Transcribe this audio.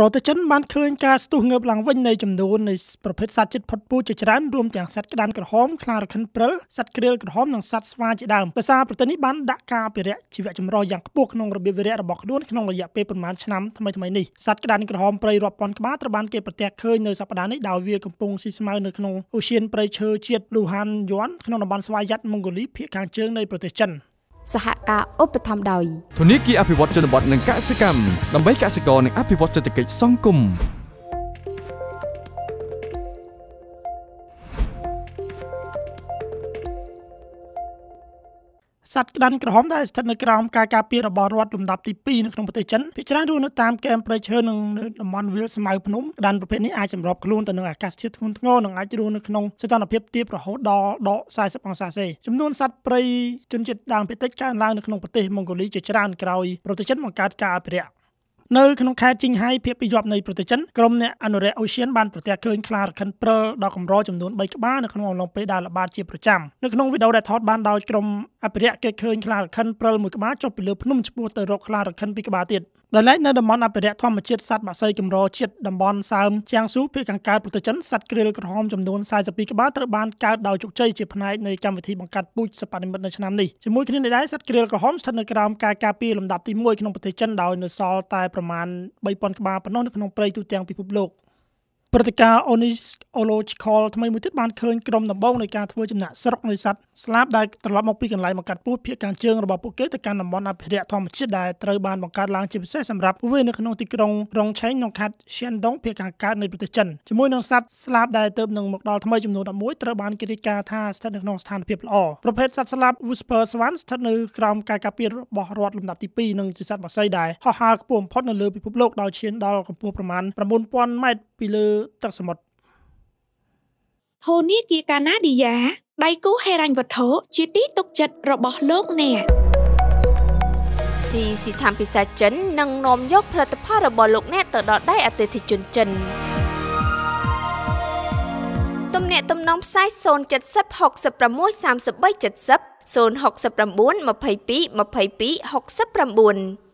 ប្រតិជនបានឃើញការស្ទុះងើបឡើងវិញនៃចំនួននៃប្រភេទសត្វជិតផុតពូជជាច្រើនរួមទាំងសត្វក្តាមក្រហមខ្លារខិនព្រិលសត្វក្រៀលក្រហមនិងសត្វស្វាជាដើមភាសាប្រទេសនេះបានដាក់ការអភិរក្សជីវៈចម្រុះយ៉ាងខ្ពស់ក្នុងរបៀបវិរៈរបស់ខ្លួនក្នុងរយៈពេលប្រមាណឆ្នាំថ្មីៗនេះសត្វក្តាមក្រហមព្រៃរាប់ពាន់ក្បាលត្រូវបានគេប្រទះឃើញនៅសប្តាហ៍នេះដោយវាកំពុងស៊ីស្មៅនៅក្នុងអូសៀនព្រៃឈើជាតិលូហានយន់ក្នុងតំបន់ស្វាយ័តម៉ុងហ្គូលីភាគខាងជើងនៃប្រទេសចិនសហការឧបត្ថម្ភដោយធនាគារអភិវឌ្ឍជនបទនិងកសិកម្មដើម្បីកសិករនិងអភិវឌ្ឍសេដ្ឋកិច្ចសង្គមសត្វក្តាន់ក្រហមដែលស្ថិតនៅក្រោមការការពាររបស់រដ្ឋលំដាប់ទី2នៅក្នុងប្រទេសចិនភាគច្រើនរស់នៅតាមគែមព្រៃឈើនិងតំបន់វាលស្មៅភ្នំក្តាន់ប្រភេទនេះអាចសម្របខ្លួនទៅនឹងអាកាសធាតុធ្ងន់ធ្ងរនិងអាចរស់នៅក្នុងសីតុណ្ហភាពទាបរហូតដល់ដក40អង្សាសេចំនួនសត្វព្រៃជនជាតិដើមភាគតិចកើនឡើងនៅក្នុងប្រទេសម៉ុងហ្គូលីជាច្រើនក្រោយប្រទេសចិនបង្កើតការអភិរក្សនៅក្នុងខេត្តជីងហៃភៀបពីយប់នៃប្រទេសចិនក្រុមអ្នកអនុរក្សអូសៀនបានប្រទះឃើញខ្លារខិនព្រិលដ៏កម្រចំនួន3ក្បាលនៅក្នុងអំឡុងពេលដែលល្បាតជាប្រចាំនៅក្នុងវីដេអូដែលថតបានដោយក្រុមអភិរក្សគេឃើញខ្លារខិនព្រិលមួយក្បាលចុះពីលើភ្នំឆ្ពោះទៅរកខ្លារខិនពីរក្បាលទៀតដោយឡែកនៅតំបន់អភិរក្សធម្មជាតិសត្វបក្សីកម្រជាតិតំបន់សើមជាងស៊ូភាគខាងកើតប្រទេសចិនសត្វក្រៀលក្រហមចំនួន42ក្បាលត្រូវបានកើតដោយជោគជ័យជាផ្នែកនៃកម្មវិធីបង្កាត់ពូជសព្វនិមិត្តនៅឆ្នាំនេះជាមួយគ្នានេះដែរសត្វក្រៀលក្រហមស្ថិតនៅក្រោមការការពារលំដាប់ទី1ក្នុងប្រទេសចិនដោយនៅសល់តែប្រមាណ3000ក្បាលប៉ុណ្ណោះនៅក្នុងព្រៃទូទាំងពិភពលោកព្រឹត្តិការណ៍ Ornithological ថ្មីមួយទៀតបានឃើញក្រុមដំបងនៃការធ្វើចំណាក់ស្រុកនៃសត្វស្លាបដែលត្រឡប់មកពីកន្លែងបង្កាត់ពូជភៀកខាងជើងរបស់ពួកគេទៅកាន់តំបន់អភិរក្សធម្មជាតិដែលត្រូវបានបង្កើតឡើងជាពិសេសសម្រាប់វានៅក្នុងទីក្រុងរងឆេងក្នុងខេត្តឈិនដុងភៀកខាងកើតនៃប្រទេសចិនជាមួយនឹងសត្វស្លាបដែលទៅនឹងមកដល់ថ្មីចំនួន11ត្រូវបានគេរាយការណ៍ថាស្ថិតនៅក្នុងស្ថានភាពល្អប្រភេទសត្វស្លាប Whisper Swan ស្ថិតនៅក្រោមការការពាររបស់រដ្ឋលំដាប់ទី2និងជាសត្វបក្សីដែលហោះហើរខ្ពស់បំផុតនៅលើពិភពលោកដោយឈានដល់កម្ពស់ប្រមាណ9000ម៉ែត្រពីលើទឹកសមុទ្រធូនីគាកាណាឌីយ៉ាដៃគូហេរ៉ាញ់វត្ថុជាទីទុកចិត្តរបស់លោកអ្នកស៊ីស៊ីថាំពិសាចិននឹងនាំយកផលិតផលរបស់លោកអ្នកទៅដល់ដៃអតិថិជនចិនទំនាក់ទំនងផ្សាយ070 66 33 70 069 22 22 69